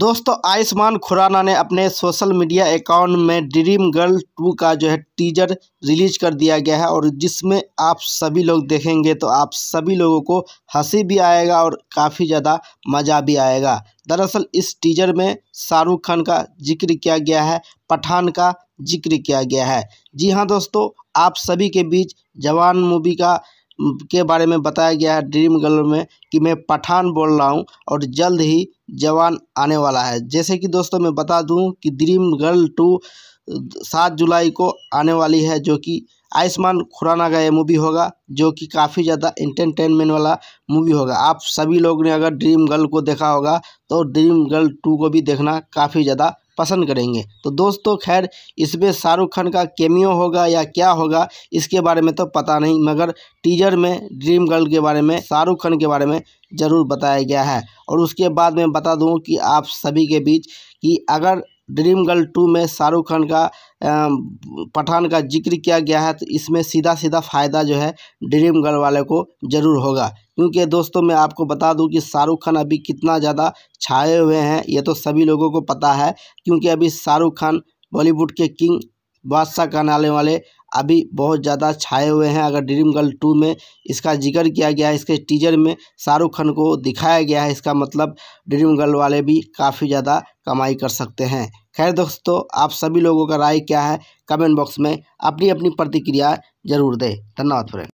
दोस्तों आयुष्मान खुराना ने अपने सोशल मीडिया अकाउंट में ड्रीम गर्ल टू का जो है टीजर रिलीज कर दिया गया है और जिसमें आप सभी लोग देखेंगे तो आप सभी लोगों को हंसी भी आएगा और काफ़ी ज़्यादा मज़ा भी आएगा दरअसल इस टीजर में शाहरुख खान का जिक्र किया गया है पठान का जिक्र किया गया है जी हाँ दोस्तों आप सभी के बीच जवान मूवी का के बारे में बताया गया है ड्रीम गर्ल में कि मैं पठान बोल रहा हूँ और जल्द ही जवान आने वाला है जैसे कि दोस्तों मैं बता दूँ कि ड्रीम गर्ल टू सात जुलाई को आने वाली है जो कि आयुष्मान खुराना का ये मूवी होगा जो कि काफ़ी ज़्यादा इंटरटेनमेंट वाला मूवी होगा आप सभी लोग ने अगर ड्रीम गर्ल को देखा होगा तो ड्रीम गर्ल टू को भी देखना काफ़ी ज़्यादा पसंद करेंगे तो दोस्तों खैर इसमें शाहरुख खान का केमियो होगा या क्या होगा इसके बारे में तो पता नहीं मगर टीजर में ड्रीम गर्ल के बारे में शाहरुख खान के बारे में ज़रूर बताया गया है और उसके बाद मैं बता दूँ कि आप सभी के बीच कि अगर ड्रीम गर्ल टू में शाहरुख खान का पठान का जिक्र किया गया है तो इसमें सीधा सीधा फ़ायदा जो है ड्रीम गर्ल वाले को ज़रूर होगा क्योंकि दोस्तों मैं आपको बता दूं कि शाहरुख खान अभी कितना ज़्यादा छाए हुए हैं ये तो सभी लोगों को पता है क्योंकि अभी शाहरुख खान बॉलीवुड के किंग बादशाह कहने वाले अभी बहुत ज़्यादा छाए हुए हैं अगर ड्रीम गर्ल टू में इसका जिक्र किया गया है इसके टीजर में शाहरुख खान को दिखाया गया है इसका मतलब ड्रीम गर्ल वाले भी काफ़ी ज़्यादा कमाई कर सकते हैं खैर दोस्तों आप सभी लोगों का राय क्या है कमेंट बॉक्स में अपनी अपनी प्रतिक्रिया ज़रूर दें धन्यवाद फ्रेंड